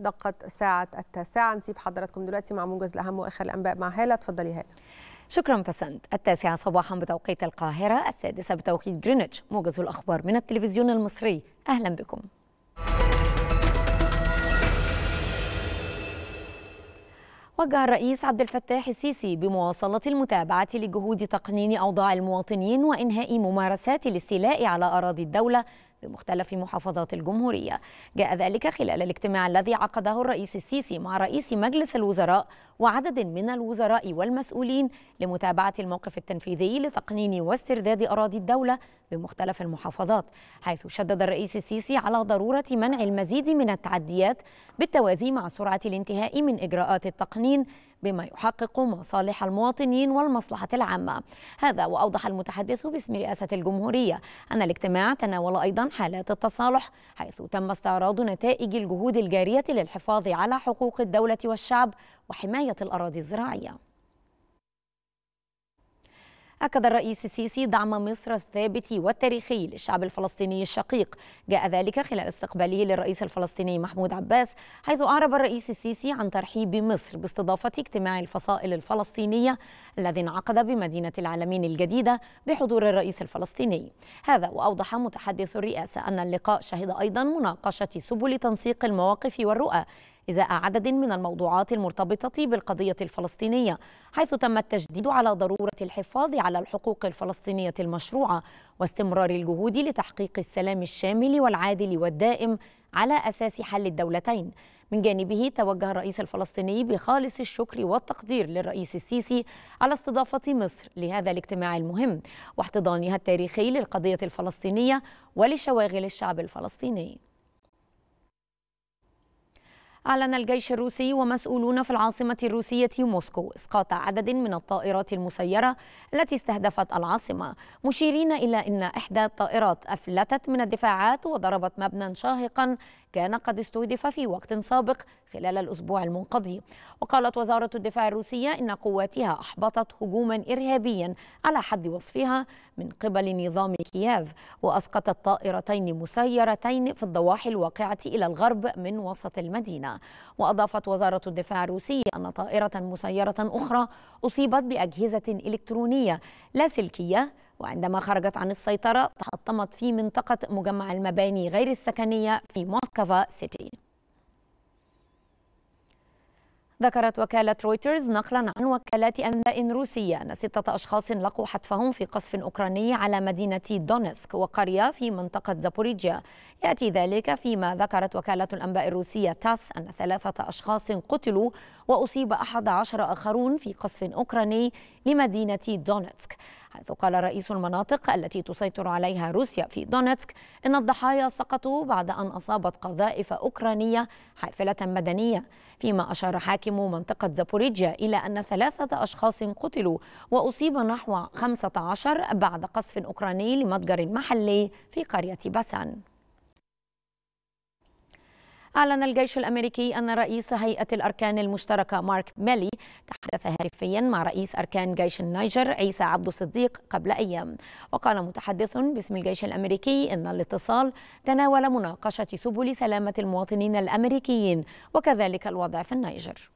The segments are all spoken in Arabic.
دقت ساعة التاسعة نسيب حضراتكم دلوقتي مع موجز الأهم وآخر الأنباء مع هالة تفضلي هالة شكرا بسنت التاسعة صباحا بتوقيت القاهرة السادسة بتوقيت جرينتش موجز الأخبار من التلفزيون المصري أهلا بكم وجه الرئيس عبد الفتاح السيسي بمواصلة المتابعة لجهود تقنين أوضاع المواطنين وإنهاء ممارسات الاستيلاء على أراضي الدولة بمختلف محافظات الجمهورية جاء ذلك خلال الاجتماع الذي عقده الرئيس السيسي مع رئيس مجلس الوزراء وعدد من الوزراء والمسؤولين لمتابعة الموقف التنفيذي لتقنين واسترداد أراضي الدولة بمختلف المحافظات حيث شدد الرئيس السيسي على ضرورة منع المزيد من التعديات بالتوازي مع سرعة الانتهاء من إجراءات التقنين بما يحقق مصالح المواطنين والمصلحة العامة هذا وأوضح المتحدث باسم رئاسة الجمهورية أن الاجتماع تناول أيضا حالات التصالح حيث تم استعراض نتائج الجهود الجارية للحفاظ على حقوق الدولة والشعب وحماية الأراضي الزراعية أكد الرئيس السيسي دعم مصر الثابت والتاريخي للشعب الفلسطيني الشقيق جاء ذلك خلال استقباله للرئيس الفلسطيني محمود عباس حيث أعرب الرئيس السيسي عن ترحيب مصر باستضافة اجتماع الفصائل الفلسطينية الذي انعقد بمدينة العالمين الجديدة بحضور الرئيس الفلسطيني هذا وأوضح متحدث الرئاسة أن اللقاء شهد أيضا مناقشة سبل تنسيق المواقف والرؤى إزاء عدد من الموضوعات المرتبطة بالقضية الفلسطينية حيث تم التشديد على ضرورة الحفاظ على الحقوق الفلسطينية المشروعة واستمرار الجهود لتحقيق السلام الشامل والعادل والدائم على أساس حل الدولتين من جانبه توجه الرئيس الفلسطيني بخالص الشكر والتقدير للرئيس السيسي على استضافة مصر لهذا الاجتماع المهم واحتضانها التاريخي للقضية الفلسطينية ولشواغل الشعب الفلسطيني أعلن الجيش الروسي ومسؤولون في العاصمة الروسية موسكو إسقاط عدد من الطائرات المسيرة التي استهدفت العاصمة مشيرين إلى أن إحدى الطائرات أفلتت من الدفاعات وضربت مبنى شاهقا كان قد استهدف في وقت سابق خلال الأسبوع المنقضي وقالت وزارة الدفاع الروسية إن قواتها أحبطت هجوما إرهابيا على حد وصفها من قبل نظام كييف وأسقطت طائرتين مسيرتين في الضواحي الواقعة إلى الغرب من وسط المدينة وأضافت وزارة الدفاع الروسية أن طائرة مسيرة أخرى أصيبت بأجهزة إلكترونية لاسلكية وعندما خرجت عن السيطرة تحطمت في منطقة مجمع المباني غير السكنية في موسكفا سيتي ذكرت وكالة رويترز نقلا عن وكالات أنباء روسية أن ستة أشخاص لقوا حتفهم في قصف أوكراني على مدينة دونسك وقرية في منطقة زابوريجيا يأتي ذلك فيما ذكرت وكالة الأنباء الروسية تاس أن ثلاثة أشخاص قتلوا وأصيب 11 آخرون في قصف أوكراني لمدينة دونتسك حيث قال رئيس المناطق التي تسيطر عليها روسيا في دونتسك إن الضحايا سقطوا بعد أن أصابت قذائف أوكرانية حافلة مدنية فيما أشار حاكم منطقة زابوريجيا إلى أن ثلاثة أشخاص قتلوا وأصيب نحو 15 بعد قصف أوكراني لمتجر محلي في قرية باسان أعلن الجيش الأمريكي أن رئيس هيئة الأركان المشتركة مارك ميلي تحدث هاتفيا مع رئيس أركان جيش النيجر عيسى عبد الصديق قبل أيام وقال متحدث باسم الجيش الأمريكي أن الاتصال تناول مناقشة سبل سلامة المواطنين الأمريكيين وكذلك الوضع في النيجر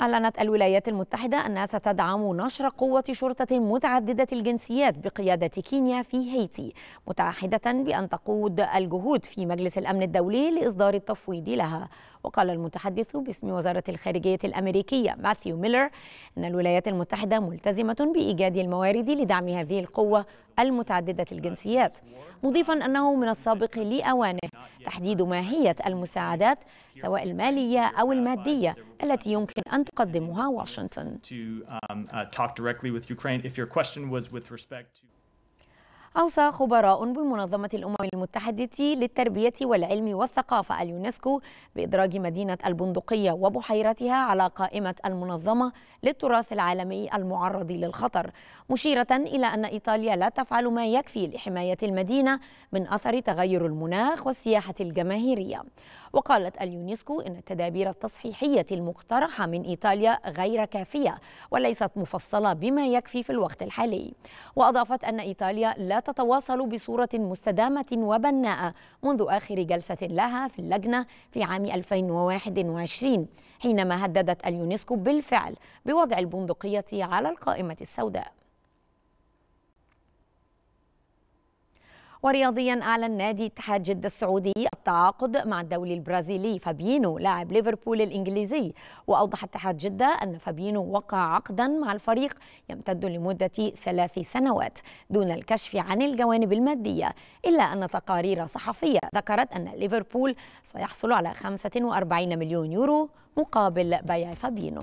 أعلنت الولايات المتحدة أنها ستدعم نشر قوة شرطة متعددة الجنسيات بقيادة كينيا في هيتي متعهدة بأن تقود الجهود في مجلس الأمن الدولي لإصدار التفويض لها وقال المتحدث باسم وزارة الخارجية الأمريكية ماثيو ميلر أن الولايات المتحدة ملتزمة بإيجاد الموارد لدعم هذه القوة المتعددة الجنسيات مضيفا أنه من السابق لأوانه تحديد ماهية المساعدات سواء المالية أو المادية التي يمكن أن تقدمها واشنطن أوصى خبراء بمنظمة الأمم المتحدة للتربية والعلم والثقافة اليونسكو بإدراج مدينة البندقية وبحيرتها على قائمة المنظمة للتراث العالمي المعرض للخطر مشيرة إلى أن إيطاليا لا تفعل ما يكفي لحماية المدينة من أثر تغير المناخ والسياحة الجماهيرية وقالت اليونسكو إن التدابير التصحيحية المقترحة من إيطاليا غير كافية وليست مفصلة بما يكفي في الوقت الحالي وأضافت أن إيطاليا لا تتواصل بصورة مستدامة وبناءة منذ آخر جلسة لها في اللجنة في عام 2021 حينما هددت اليونسكو بالفعل بوضع البندقية على القائمة السوداء ورياضيا أعلن نادي اتحاد جدة السعودي التعاقد مع الدولي البرازيلي فابينو لاعب ليفربول الإنجليزي وأوضح اتحاد جدة أن فابينو وقع عقدا مع الفريق يمتد لمدة ثلاث سنوات دون الكشف عن الجوانب المادية إلا أن تقارير صحفية ذكرت أن ليفربول سيحصل على 45 مليون يورو مقابل بيع فابينو